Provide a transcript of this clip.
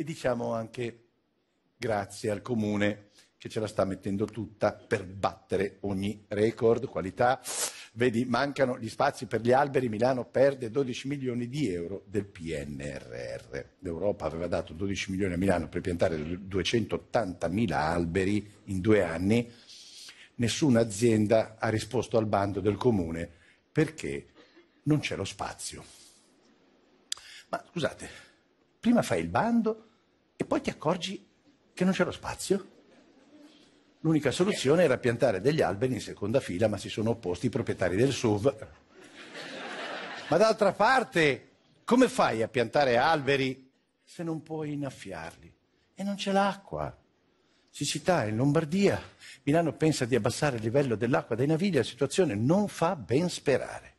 e diciamo anche grazie al comune che ce la sta mettendo tutta per battere ogni record, qualità. Vedi, mancano gli spazi per gli alberi, Milano perde 12 milioni di euro del PNRR. L'Europa aveva dato 12 milioni a Milano per piantare 280 mila alberi in due anni. Nessuna azienda ha risposto al bando del comune perché non c'è lo spazio. Ma scusate, prima fai il bando, poi ti accorgi che non c'è lo spazio. L'unica soluzione era piantare degli alberi in seconda fila, ma si sono opposti i proprietari del SUV. Ma d'altra parte, come fai a piantare alberi se non puoi innaffiarli? E non c'è l'acqua. Sicità in Lombardia, Milano pensa di abbassare il livello dell'acqua dei navigli, la situazione non fa ben sperare.